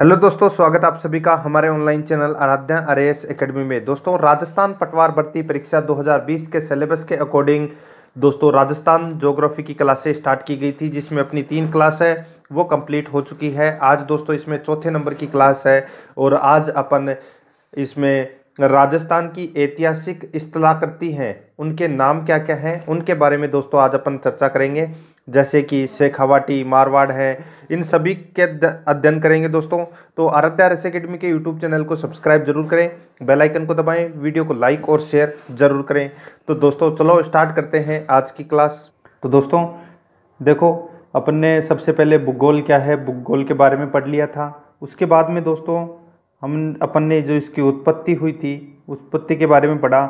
hello दोस्तों स्वागत आप सभी का हमारे ऑनलाइन चैनल आराध्या एस एकेडमी में दोस्तों राजस्थान पटवार भर्ती परीक्षा 2020 के सिलेबस के अकॉर्डिंग दोस्तों राजस्थान जोग्राफी की क्लासें स्टार्ट की गई थी जिसमें अपनी तीन क्लास है वो कंप्लीट हो चुकी है आज दोस्तों इसमें चौथे नंबर की क्लास है और आज अपन इसमें राजस्थान की ऐतिहासिक इस्तलाकृति हैं उनके नाम क्या क्या हैं उनके बारे में दोस्तों आज अपन चर्चा करेंगे जैसे कि शेखावाटी मारवाड़ है इन सभी के अध्ययन करेंगे दोस्तों तो आराध्या आर्स अकेडमी के यूट्यूब चैनल को सब्सक्राइब जरूर करें बेल आइकन को दबाएं वीडियो को लाइक और शेयर जरूर करें तो दोस्तों चलो स्टार्ट करते हैं आज की क्लास तो दोस्तों देखो अपन ने सबसे पहले भूगोल क्या है भूगोल के बारे में पढ़ लिया था उसके बाद में दोस्तों हम अपन ने जो इसकी उत्पत्ति हुई थी उत्पत्ति के बारे में पढ़ा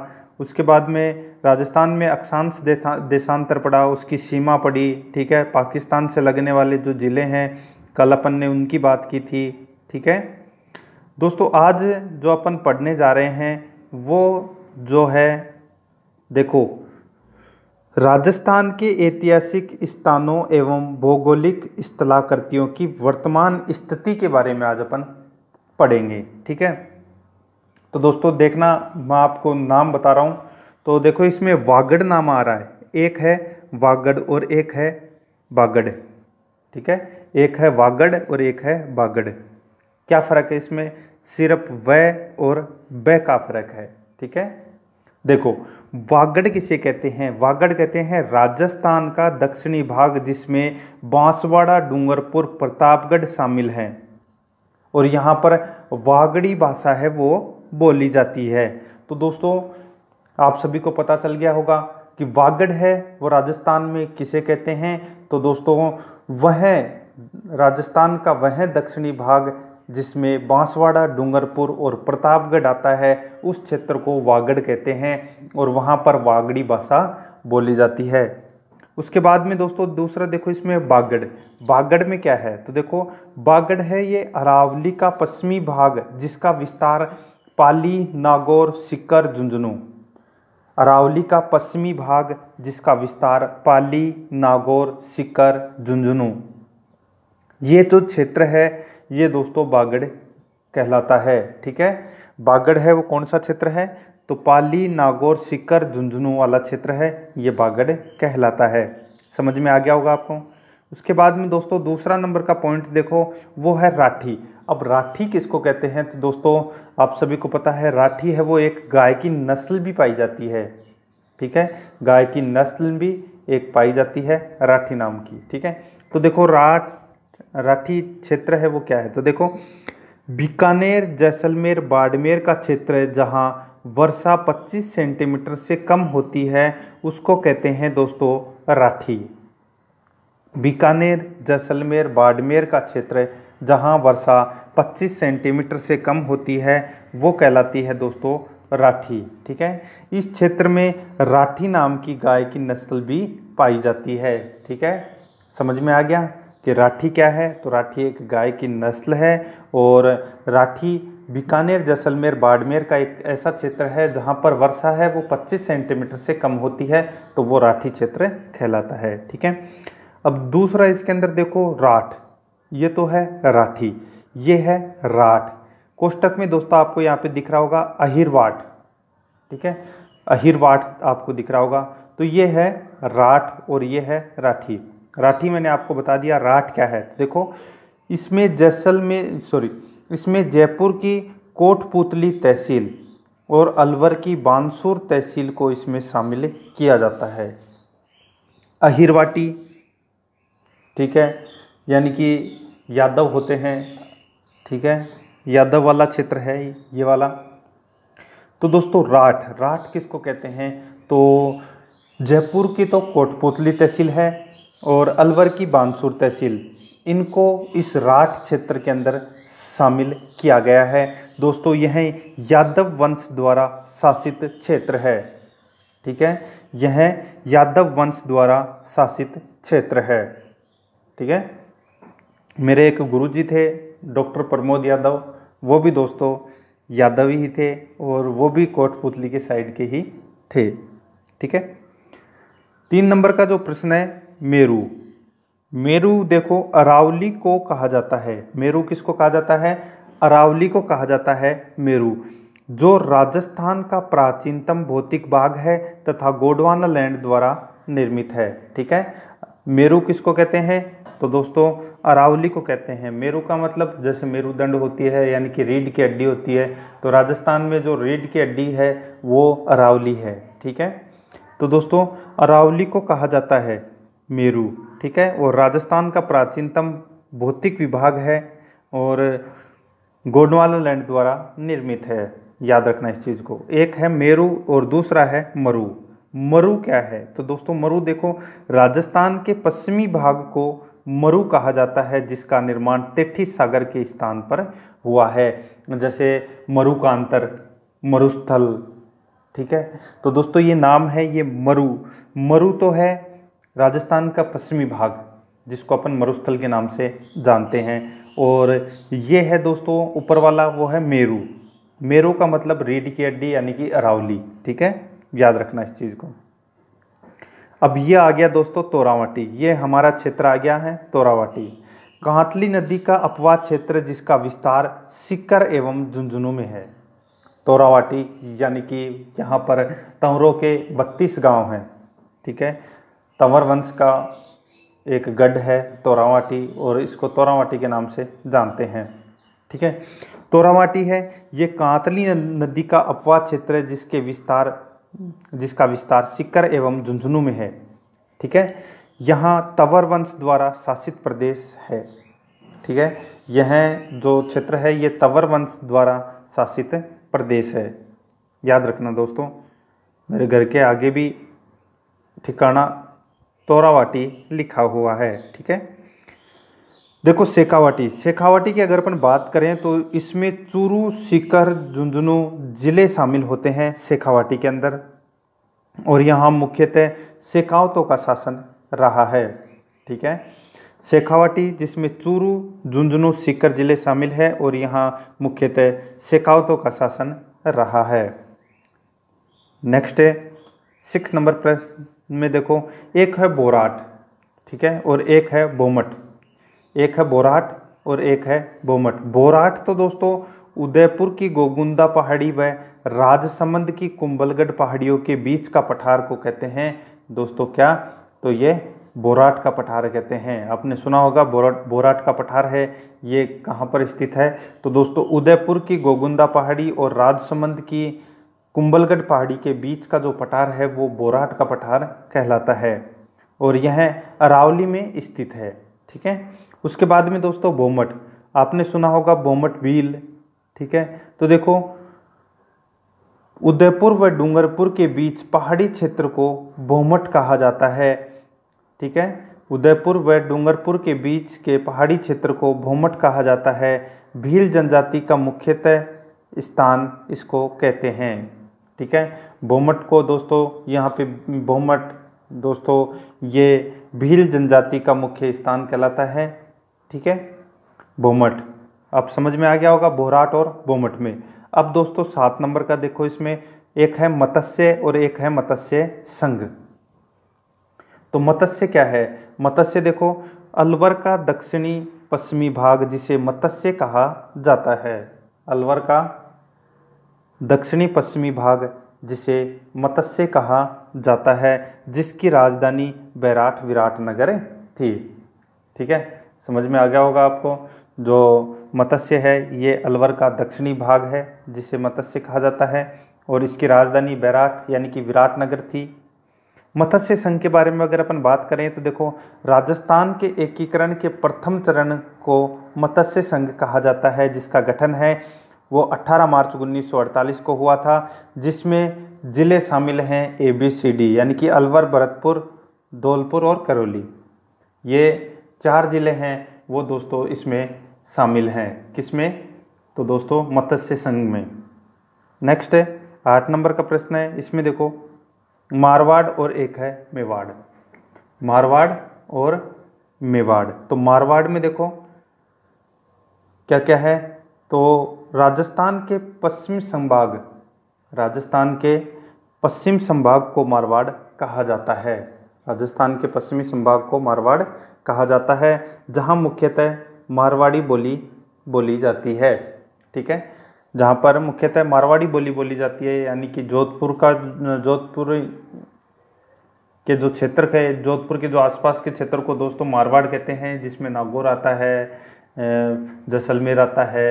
उसके बाद में राजस्थान में अक्षांश देशांतर पड़ा उसकी सीमा पड़ी ठीक है पाकिस्तान से लगने वाले जो ज़िले हैं कल अपन ने उनकी बात की थी ठीक है दोस्तों आज जो अपन पढ़ने जा रहे हैं वो जो है देखो राजस्थान के ऐतिहासिक स्थानों एवं भौगोलिक स्थलाकृतियों की वर्तमान स्थिति के बारे में आज अपन पढ़ेंगे ठीक है तो दोस्तों देखना मैं आपको नाम बता रहा हूँ तो देखो इसमें वागड़ नाम आ रहा है एक है वागड़ और एक है बागड़ ठीक है एक है वागड़ और एक है बागड़ क्या फ़र्क है इसमें सिर्फ व और ब का फ़र्क है ठीक है देखो वागड़ किसे कहते हैं वागड़ कहते हैं राजस्थान का दक्षिणी भाग जिसमें बांसवाड़ा डूंगरपुर प्रतापगढ़ शामिल हैं और यहाँ पर वागड़ी भाषा है वो बोली जाती है तो दोस्तों आप सभी को पता चल गया होगा कि वागड़ है वो राजस्थान में किसे कहते हैं तो दोस्तों वह राजस्थान का वह दक्षिणी भाग जिसमें बांसवाड़ा डूंगरपुर और प्रतापगढ़ आता है उस क्षेत्र को वागड़ कहते हैं और वहाँ पर वागड़ी भाषा बोली जाती है उसके बाद में दोस्तों दूसरा देखो इसमें बागड़ बागड़ में क्या है तो देखो बागड़ है ये अरावली का पश्चिमी भाग जिसका विस्तार पाली नागौर सिकर झुंझुनू अरावली का पश्चिमी भाग जिसका विस्तार पाली नागौर सिकर झुंझुनू ये जो क्षेत्र है ये दोस्तों बागड़ कहलाता है ठीक है बागड़ है वो कौन सा क्षेत्र है तो पाली नागौर सिकर झुंझुनू वाला क्षेत्र है ये बागड़ कहलाता है समझ में आ गया होगा आपको उसके बाद में दोस्तों दूसरा नंबर का पॉइंट देखो वो है राठी अब राठी किसको कहते हैं तो दोस्तों आप सभी को पता है राठी है वो एक गाय की नस्ल भी पाई जाती है ठीक है गाय की नस्ल भी एक पाई जाती है राठी नाम की ठीक है तो देखो राठ राठी क्षेत्र है वो क्या है तो देखो बीकानेर जैसलमेर बाड़मेर का क्षेत्र है जहाँ वर्षा 25 सेंटीमीटर से कम होती है उसको कहते हैं दोस्तों राठी बीकानेर जैसलमेर बाड़मेर का क्षेत्र जहाँ वर्षा 25 सेंटीमीटर से कम होती है वो कहलाती है दोस्तों राठी ठीक है इस क्षेत्र में राठी नाम की गाय की नस्ल भी पाई जाती है ठीक है समझ में आ गया कि राठी क्या है तो राठी एक गाय की नस्ल है और राठी बीकानेर जैसलमेर बाड़मेर का एक ऐसा क्षेत्र है जहाँ पर वर्षा है वो 25 सेंटीमीटर से कम होती है तो वो राठी क्षेत्र कहलाता है ठीक है अब दूसरा इसके अंदर देखो राठ ये तो है राठी ये है राठ कोष्टक में दोस्तों आपको यहाँ पे दिख रहा होगा अहिरवाट ठीक है अहिरवाट आपको दिख रहा होगा तो ये है राठ और ये है राठी राठी मैंने आपको बता दिया राठ क्या है देखो इसमें जैसल में सॉरी इसमें जयपुर की कोटपुतली तहसील और अलवर की बानसूर तहसील को इसमें शामिल किया जाता है अहिरवाटी ठीक है यानी कि यादव होते हैं ठीक है यादव वाला क्षेत्र है ये वाला तो दोस्तों राठ राठ किसको कहते हैं तो जयपुर की तो कोटपुतली तहसील है और अलवर की बानसूर तहसील इनको इस राठ क्षेत्र के अंदर शामिल किया गया है दोस्तों यह यादव वंश द्वारा शासित क्षेत्र है ठीक है यह यादव वंश द्वारा शासित क्षेत्र है ठीक है मेरे एक गुरुजी थे डॉक्टर प्रमोद यादव वो भी दोस्तों यादव ही थे और वो भी कोटपुतली के साइड के ही थे ठीक है तीन नंबर का जो प्रश्न है मेरू मेरू देखो अरावली को कहा जाता है मेरू किसको कहा जाता है अरावली को कहा जाता है मेरू जो राजस्थान का प्राचीनतम भौतिक बाग है तथा गोडवाना लैंड द्वारा निर्मित है ठीक है मेरू किसको कहते हैं तो दोस्तों अरावली को कहते हैं मेरू का मतलब जैसे मेरुदंड होती है यानी कि रीढ़ की हड्डी होती है तो राजस्थान में जो रीढ़ की हड्डी है वो अरावली है ठीक है तो दोस्तों अरावली को कहा जाता है मेरू ठीक है और राजस्थान का प्राचीनतम भौतिक विभाग है और गोडवाला लैंड द्वारा निर्मित है याद रखना इस चीज़ को एक है मेरू और दूसरा है मरू मरु क्या है तो दोस्तों मरु देखो राजस्थान के पश्चिमी भाग को मरु कहा जाता है जिसका निर्माण तेठी सागर के स्थान पर हुआ है जैसे मरु अंतर मरुस्थल ठीक है तो दोस्तों ये नाम है ये मरु मरु तो है राजस्थान का पश्चिमी भाग जिसको अपन मरुस्थल के नाम से जानते हैं और ये है दोस्तों ऊपर वाला वो है मेरू मेरू का मतलब रीढ़ की हड्डी यानी कि अरावली ठीक है याद रखना इस चीज़ को अब ये आ गया दोस्तों तोरावटी ये हमारा क्षेत्र आ गया है तोरावटी कांतली नदी का अपवाद क्षेत्र जिसका विस्तार सिक्कर एवं झुंझुनू में है तोरावाटी यानी कि यहाँ पर तंवरों के 32 गांव हैं ठीक है तंवर वंश का एक गढ़ है तोरावाटी और इसको तोरावाटी के नाम से जानते हैं ठीक है तोरावाटी है ये कांतली नदी का अपवाद क्षेत्र है जिसके विस्तार जिसका विस्तार सिक्कर एवं झुंझुनू में है ठीक है यहाँ तवर वंश द्वारा शासित प्रदेश है ठीक है यह जो क्षेत्र है ये तंवर वंश द्वारा शासित प्रदेश है याद रखना दोस्तों मेरे घर के आगे भी ठिकाना तोरावाटी लिखा हुआ है ठीक है देखो शेखावाटी शेखावाटी की अगर अपन बात करें तो इसमें चूरू सीकर झुंझुनू ज़िले शामिल होते हैं शेखावाटी के अंदर और यहाँ मुख्यतः शेखावतों का शासन रहा है ठीक है शेखावाटी जिसमें चूरू झुंझुनू सीकर जिले शामिल है और यहाँ मुख्यतः शेखावतों का शासन रहा है नेक्स्ट है सिक्स नंबर प्रश्न में देखो एक है बोराट ठीक है और एक है बोमट एक है बोराट और एक है बोमट बोराट तो दोस्तों उदयपुर की गोगुंदा पहाड़ी व राजसमंद की कुंबलगढ़ पहाड़ियों के बीच का पठार को कहते हैं दोस्तों क्या तो ये बोराट का पठार कहते हैं आपने सुना होगा बोराट बोराट का पठार है ये कहाँ पर स्थित है तो दोस्तों उदयपुर की गोगुंदा पहाड़ी और राजसमंद की कुंबलगढ़ पहाड़ी के बीच का जो पठार है वो बोराट का पठार कहलाता है और यह अरावली में स्थित है ठीक है उसके बाद में दोस्तों बोमट आपने सुना होगा बोमट व्हील ठीक है तो देखो उदयपुर व डूंगरपुर के बीच पहाड़ी क्षेत्र को बोमट कहा जाता है ठीक है उदयपुर व डूंगरपुर के बीच के पहाड़ी क्षेत्र को भोमट कहा जाता है भील जनजाति का मुख्यतः स्थान इसको कहते हैं ठीक है भोमट को दोस्तों यहाँ पे भोमट दोस्तों ये भील जनजाति का मुख्य स्थान कहलाता है ठीक है बोमट अब समझ में आ गया होगा बोहराट और बोमट में अब दोस्तों सात नंबर का देखो इसमें एक है मत्स्य और एक है मत्स्य संघ तो मत्स्य क्या है मत्स्य देखो अलवर का दक्षिणी पश्चिमी भाग जिसे मत्स्य कहा जाता है अलवर का दक्षिणी पश्चिमी भाग जिसे मत्स्य कहा जाता है जिसकी राजधानी बैराट विराट नगर थी ठीक है समझ में आ गया होगा आपको जो मत्स्य है ये अलवर का दक्षिणी भाग है जिसे मत्स्य कहा जाता है और इसकी राजधानी बैराट यानी कि विराट नगर थी मत्स्य संघ के बारे में अगर अपन बात करें तो देखो राजस्थान के एकीकरण के प्रथम चरण को मत्स्य संघ कहा जाता है जिसका गठन है वो 18 मार्च 1948 को हुआ था जिसमें ज़िले शामिल हैं ए बी सी डी यानी कि अलवर भरतपुर धौलपुर और करौली ये चार ज़िले हैं वो दोस्तों इसमें शामिल हैं किसमें तो दोस्तों मत्स्य संघ में नेक्स्ट है आठ नंबर का प्रश्न है इसमें देखो मारवाड़ और एक है मेवाड़ मारवाड़ और मेवाड़ तो मारवाड़ में देखो क्या क्या है तो राजस्थान के पश्चिमी संभाग राजस्थान के पश्चिम संभाग को मारवाड़ कहा जाता है राजस्थान के पश्चिमी संभाग को मारवाड़ कहा जाता है जहाँ मुख्यतः मारवाड़ी बोली बोली जाती है ठीक है जहाँ पर मुख्यतः मारवाड़ी बोली बोली जाती है यानी कि जोधपुर का जोधपुर के जो क्षेत्र है जोधपुर के जो आसपास के क्षेत्र को दोस्तों मारवाड़ कहते हैं जिसमें नागौर आता है जैसलमेर आता है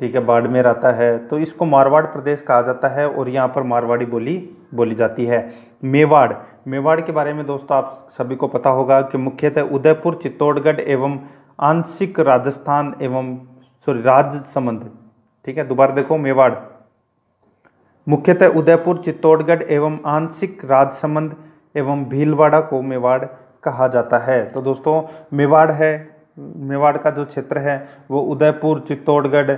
ठीक है बाड़मेर आता है तो इसको मारवाड़ प्रदेश कहा जाता है और यहाँ पर मारवाड़ी बोली बोली जाती है मेवाड़ मेवाड़ के बारे में दोस्तों आप सभी को पता होगा कि मुख्यतः उदयपुर चित्तौड़गढ़ एवं आंशिक राजस्थान एवं सॉरी राज्य संबंध ठीक है दोबारा देखो मेवाड़ मुख्यतः उदयपुर चित्तौड़गढ़ एवं आंशिक राजसमंद एवं भीलवाड़ा को मेवाड़ कहा जाता है तो दोस्तों मेवाड़ है मेवाड़ का जो क्षेत्र है वो उदयपुर चित्तौड़गढ़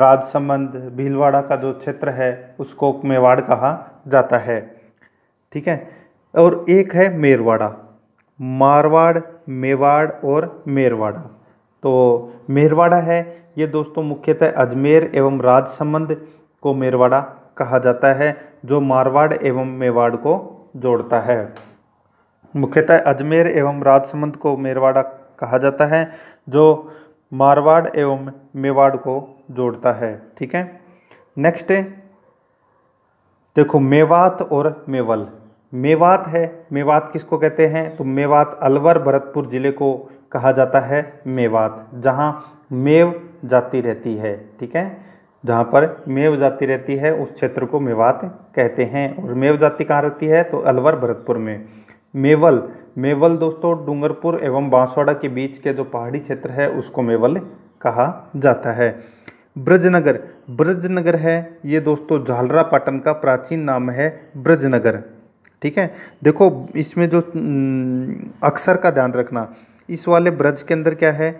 राजसमंद भीलवाड़ा का जो क्षेत्र है उसको मेवाड़ कहा जाता है ठीक है और एक है मेरवाड़ा मारवाड़ मेवाड़ और मेरवाड़ा तो मेरवाड़ा है ये दोस्तों मुख्यतः अजमेर एवं राजसमंद को मेरवाड़ा कहा जाता है जो मारवाड़ एवं मेवाड़ को जोड़ता है मुख्यतः अजमेर एवं राजसमंद को मेरवाड़ा कहा जाता है जो मारवाड़ एवं मेवाड़ को जोड़ता है ठीक है नेक्स्ट देखो मेवात और मेवल मेवात है मेवात किसको कहते हैं तो मेवात अलवर भरतपुर ज़िले को कहा जाता है मेवात जहाँ मेव जाती रहती है ठीक है जहाँ पर मेव जाति रहती है उस क्षेत्र को मेवात कहते हैं और मेव जाति कहाँ रहती है तो अलवर भरतपुर में मेवल मेवल दोस्तों डूंगरपुर एवं बांसवाड़ा के बीच के जो पहाड़ी क्षेत्र है उसको मेवल कहा जाता है ब्रजनगर ब्रजनगर है ये दोस्तों झालरा पाटन का प्राचीन नाम है ब्रजनगर ठीक है देखो इसमें जो अक्सर का ध्यान रखना इस वाले ब्रज के अंदर क्या है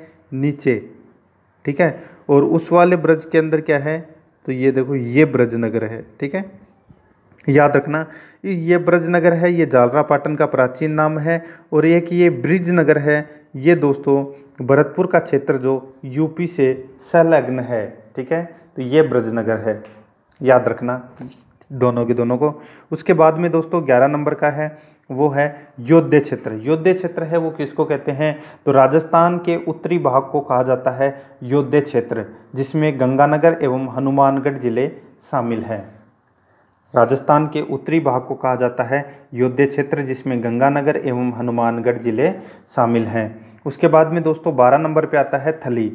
नीचे ठीक है और उस वाले ब्रज के अंदर क्या है तो ये देखो ये ब्रजनगर है ठीक है याद रखना ये ब्रज नगर है ये जालरापाटन का प्राचीन नाम है और एक ये ब्रिज नगर है ये दोस्तों भरतपुर का क्षेत्र जो यूपी से संलग्न है ठीक है तो ये ब्रज नगर है याद रखना दोनों के दोनों को उसके बाद में दोस्तों ग्यारह नंबर का है वो है योद्धे क्षेत्र योद्धे क्षेत्र है वो किसको कहते हैं तो राजस्थान के उत्तरी भाग को कहा जाता है योद्धे क्षेत्र जिसमें गंगानगर एवं हनुमानगढ़ जिले शामिल हैं राजस्थान के उत्तरी भाग को कहा जाता है योद्धे क्षेत्र जिसमें गंगानगर एवं हनुमानगढ़ जिले शामिल हैं उसके बाद में दोस्तों बारह नंबर पे आता है थली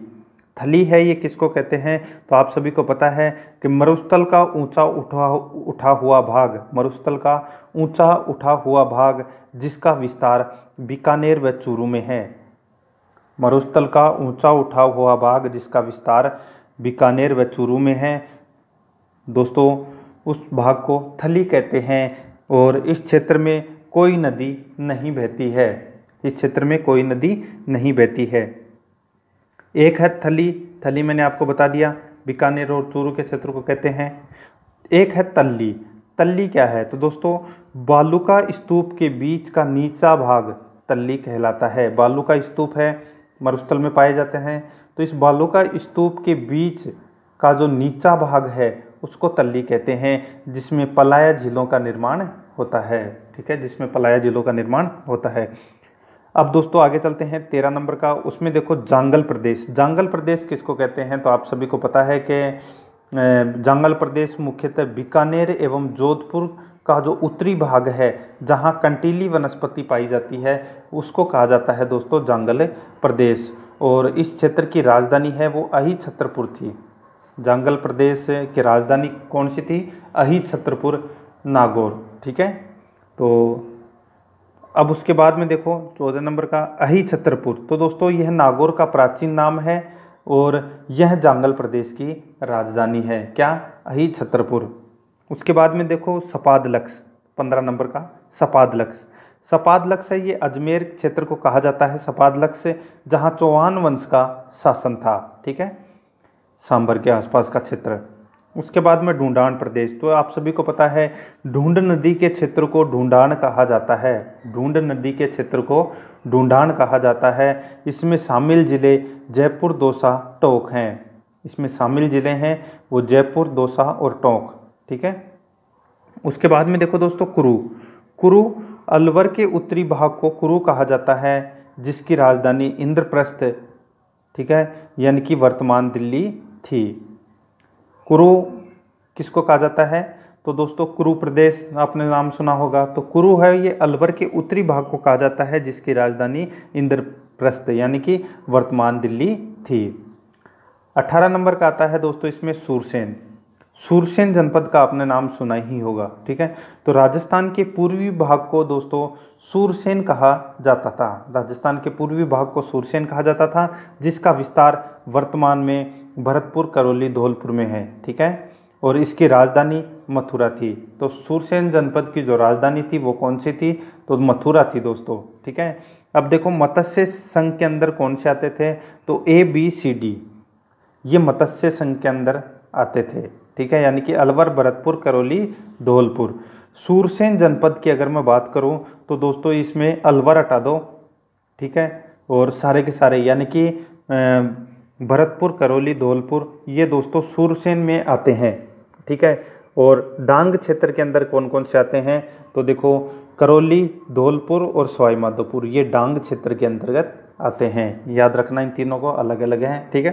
थली है ये किसको कहते हैं तो आप सभी को पता है कि मरुस्थल का ऊंचा उठा उठा हुआ भाग मरुस्थल का ऊंचा उठा हुआ भाग जिसका विस्तार बीकानेर व चूरू में है मरुस्थल का ऊंचा उठा हुआ भाग जिसका विस्तार बीकानेर व चूरू में है दोस्तों उस भाग को थली कहते हैं और इस क्षेत्र में कोई नदी नहीं बहती है इस क्षेत्र में कोई नदी नहीं बहती है एक है थली थली मैंने आपको बता दिया बीकानेर और चूरू के क्षेत्र को कहते हैं एक है तल्ली तल्ली क्या है तो दोस्तों बालुका स्तूप के बीच का नीचा भाग तल्ली कहलाता है बालुका स्तूप है मरुस्थल में पाए जाते हैं तो इस बालुका स्तूप के बीच का जो नीचा भाग है उसको तल्ली कहते हैं जिसमें पलाया झीलों का निर्माण होता है ठीक है जिसमें पलाया झीलों का निर्माण होता है अब दोस्तों आगे चलते हैं तेरह नंबर का उसमें देखो जांगल प्रदेश जांगल प्रदेश किसको कहते हैं तो आप सभी को पता है कि जांगल प्रदेश मुख्यतः बीकानेर एवं जोधपुर का जो उत्तरी भाग है जहाँ कंटीली वनस्पति पाई जाती है उसको कहा जाता है दोस्तों जांगल प्रदेश और इस क्षेत्र की राजधानी है वो अही छतरपुर थी जंगल प्रदेश की राजधानी कौन सी थी अही छतरपुर नागौर ठीक है तो अब उसके बाद में देखो चौदह नंबर का अही छतरपुर तो दोस्तों यह नागौर का प्राचीन नाम है और यह जंगल प्रदेश की राजधानी है क्या अही छतरपुर उसके बाद में देखो सपाद लक्ष्य पंद्रह नंबर का सपाद लक्ष्य सपाद लक्ष्य है ये अजमेर क्षेत्र को कहा जाता है सपाद लक्ष्य जहाँ चौहान वंश का शासन था ठीक है सांभर के आसपास का क्षेत्र उसके बाद में ढूंढान प्रदेश तो आप सभी को पता है ढूंढ नदी के क्षेत्र को ढूंढान कहा जाता है ढूंढ नदी के क्षेत्र को ढूंढान कहा जाता है इसमें शामिल ज़िले जयपुर दौसा टोंक हैं इसमें शामिल ज़िले हैं वो जयपुर दौसा और टोंक ठीक है उसके बाद में देखो दोस्तों कुरु कुरु अलवर के उत्तरी भाग को कुरु कहा जाता है जिसकी राजधानी इंद्रप्रस्थ ठीक है यानी कि वर्तमान दिल्ली थी कुरु किसको कहा जाता है तो दोस्तों कुरु प्रदेश आपने नाम सुना होगा तो कुरु है ये अलवर के उत्तरी भाग को कहा जाता है जिसकी राजधानी इंद्रप्रस्थ यानी कि वर्तमान दिल्ली थी अट्ठारह नंबर का आता है दोस्तों इसमें सूरसेन सूरसेन जनपद का आपने नाम सुना ही होगा ठीक है तो राजस्थान के पूर्वी भाग को दोस्तों सूरसेन कहा जाता था राजस्थान के पूर्वी भाग को सूरसेन कहा जाता था जिसका विस्तार वर्तमान में भरतपुर करौली धौलपुर में है ठीक है और इसकी राजधानी मथुरा थी तो सुरसेन जनपद की जो राजधानी थी वो कौन सी थी तो मथुरा थी दोस्तों ठीक है अब देखो मत्स्य संघ के अंदर कौन से आते थे तो ए बी सी डी ये मत्स्य संघ के अंदर आते थे ठीक है यानी कि अलवर भरतपुर करौली धौलपुर सूरसेन जनपद की अगर मैं बात करूं तो दोस्तों इसमें अलवर हटा दो ठीक है और सारे के सारे यानी कि भरतपुर करौली धौलपुर ये दोस्तों सूरसेन में आते हैं ठीक है और डांग क्षेत्र के अंदर कौन कौन से आते हैं तो देखो करौली धौलपुर और सवाईमाधोपुर ये डांग क्षेत्र के अंतर्गत आते हैं याद रखना इन तीनों को अलग अलग हैं ठीक है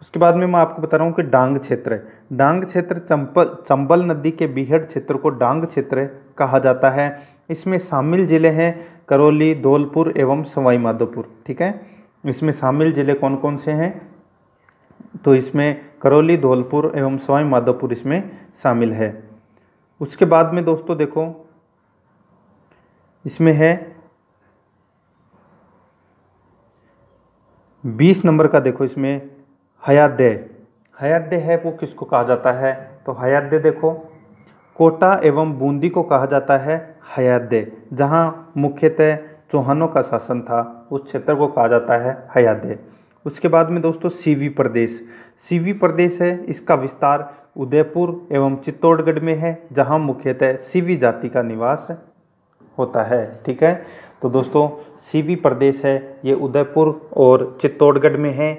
उसके बाद में मैं आपको बता रहा हूँ कि डांग क्षेत्र डांग क्षेत्र चंपल चंबल नदी के बीहड़ क्षेत्र को डांग क्षेत्र कहा जाता है इसमें शामिल ज़िले हैं करौली धौलपुर एवं सवाईमाधोपुर ठीक है इसमें शामिल ज़िले कौन कौन से हैं तो इसमें करौली धौलपुर एवं सवाई माधोपुर इसमें शामिल है उसके बाद में दोस्तों देखो इसमें है बीस नंबर का देखो इसमें हयादे हयादे है वो किसको कहा जाता है तो हयाद्य देखो कोटा एवं बूंदी को कहा जाता है हयादे जहाँ मुख्यतः चौहानों का शासन था उस क्षेत्र को कहा जाता है हयादे उसके बाद में दोस्तों सीवी प्रदेश सीवी प्रदेश है इसका विस्तार उदयपुर एवं चित्तौड़गढ़ में है जहां मुख्यतः सीवी जाति का निवास होता है ठीक है तो दोस्तों सीवी प्रदेश है ये उदयपुर और चित्तौड़गढ़ में है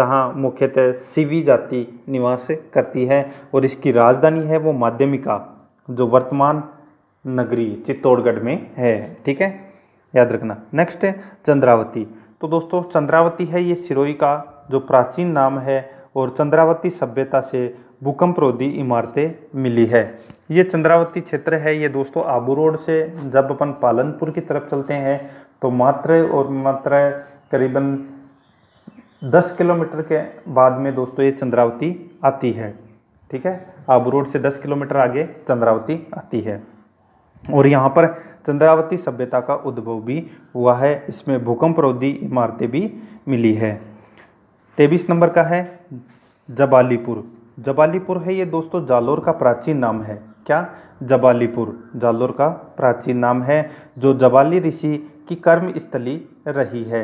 जहां मुख्यतः सीवी जाति निवास करती है और इसकी राजधानी है वो माध्यमिका जो वर्तमान नगरी चित्तौड़गढ़ में है ठीक है याद रखना नेक्स्ट है चंद्रावती तो दोस्तों चंद्रावती है ये सिरोई का जो प्राचीन नाम है और चंद्रावती सभ्यता से भूकंप रोधी इमारतें मिली है ये चंद्रावती क्षेत्र है ये दोस्तों आबू रोड से जब अपन पालनपुर की तरफ चलते हैं तो मात्र और मात्र करीबन दस किलोमीटर के बाद में दोस्तों ये चंद्रावती आती है ठीक है आबू रोड से दस किलोमीटर आगे चंद्रावती आती है और यहाँ पर चंद्रावती सभ्यता का उद्भव भी हुआ है इसमें भूकंपरोधी इमारतें भी मिली है तेईस नंबर का है जबालीपुर जबालीपुर है ये दोस्तों जालोर का प्राचीन नाम है क्या जबालीपुर जालोर का प्राचीन नाम है जो जबाली ऋषि की कर्म स्थली रही है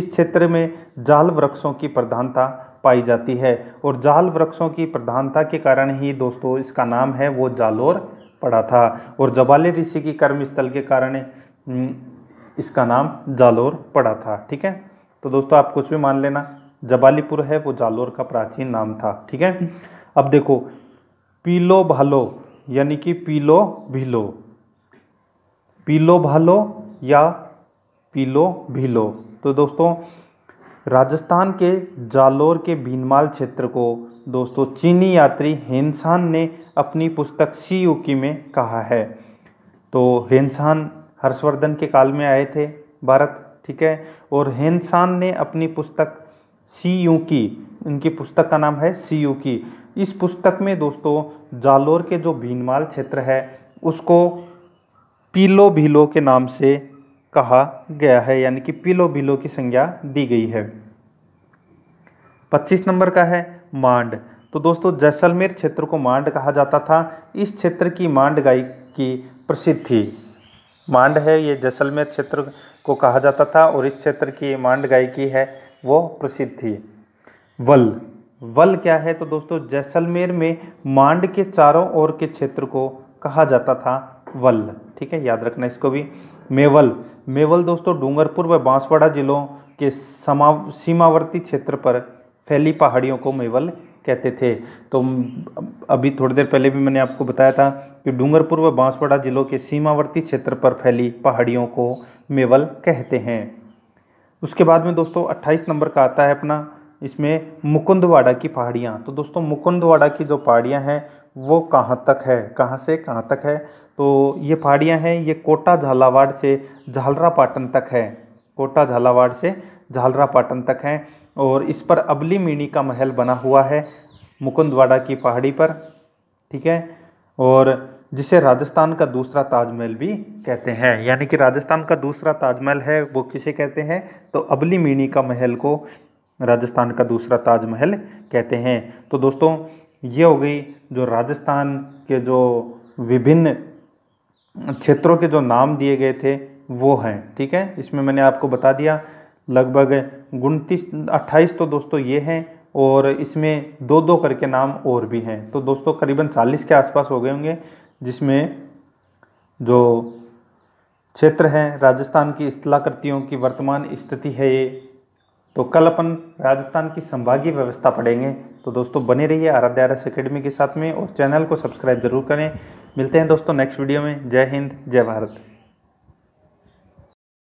इस क्षेत्र में जाल वृक्षों की प्रधानता पाई जाती है और जाल वृक्षों की प्रधानता के कारण ही दोस्तों इसका नाम है वो जालोर पड़ा था और जबाले ऋषि की कर्मस्थल के कारण हम्म, इसका नाम जालोर पड़ा था ठीक है तो दोस्तों आप कुछ भी मान लेना जबालीपुर है वो जालोर का प्राचीन नाम था ठीक है अब देखो पीलो भालो यानी कि पीलो भीलो पीलो भालो या पीलो भीलो तो दोस्तों राजस्थान के जालोर के भीनमाल क्षेत्र को दोस्तों चीनी यात्री हेनसान ने अपनी पुस्तक सी यूकी में कहा है तो हेनसान हर्षवर्धन के काल में आए थे भारत ठीक है और हेनसान ने अपनी पुस्तक सी यूकी इनकी पुस्तक का नाम है सी यूकी इस पुस्तक में दोस्तों जालोर के जो भीनमाल क्षेत्र है उसको पीलो भीलो के नाम से कहा गया है यानी कि पीलो भीलो की संज्ञा दी गई है पच्चीस नंबर का है मांड तो दोस्तों जैसलमेर क्षेत्र को मांड कहा जाता था इस क्षेत्र की मांड गाय की प्रसिद्ध थी मांड है ये जैसलमेर क्षेत्र को कहा जाता था और इस क्षेत्र की मांड गायकी है वो प्रसिद्ध थी वल वल क्या है तो दोस्तों जैसलमेर में मांड के चारों ओर के क्षेत्र को कहा जाता था वल ठीक है याद रखना इसको भी मेवल मेवल दोस्तों डूंगरपुर व बांसवाड़ा जिलों के समा सीमावर्ती क्षेत्र पर फैली पहाड़ियों को मेवल कहते थे तो अभी थोड़ी देर पहले भी मैंने आपको बताया था कि डूंगरपुर व बांसवाड़ा जिलों के सीमावर्ती क्षेत्र पर फैली पहाड़ियों को मेवल कहते हैं उसके बाद में दोस्तों 28 नंबर का आता है अपना इसमें मुकुंदवाड़ा की पहाड़ियाँ तो दोस्तों मुकुंदवाड़ा की जो पहाड़ियाँ हैं वो कहाँ तक है कहाँ से कहाँ तक है तो ये पहाड़ियाँ हैं ये कोटा झालावाड़ से झालरापाटन तक है कोटा झालावाड़ से झालरापाटन तक हैं और इस पर अबली मीणी का महल बना हुआ है मुकुंदवाड़ा की पहाड़ी पर ठीक है और जिसे राजस्थान का दूसरा ताजमहल भी कहते हैं यानी कि राजस्थान का दूसरा ताजमहल है वो किसे कहते हैं तो अबली मीणी का महल को राजस्थान का दूसरा ताजमहल कहते हैं तो दोस्तों ये हो गई जो राजस्थान के जो विभिन्न क्षेत्रों के जो नाम दिए गए थे वो हैं ठीक है इसमें मैंने आपको बता दिया लगभग उनतीस अट्ठाईस तो दोस्तों ये हैं और इसमें दो दो करके नाम और भी हैं तो दोस्तों करीबन चालीस के आसपास हो गए होंगे जिसमें जो क्षेत्र हैं राजस्थान की इस्तलाकृतियों की वर्तमान स्थिति है ये तो कल अपन राजस्थान की संभागीय व्यवस्था पढ़ेंगे तो दोस्तों बने रहिए आराध्या आरस अकेडमी के साथ में और चैनल को सब्सक्राइब जरूर करें मिलते हैं दोस्तों नेक्स्ट वीडियो में जय हिंद जय भारत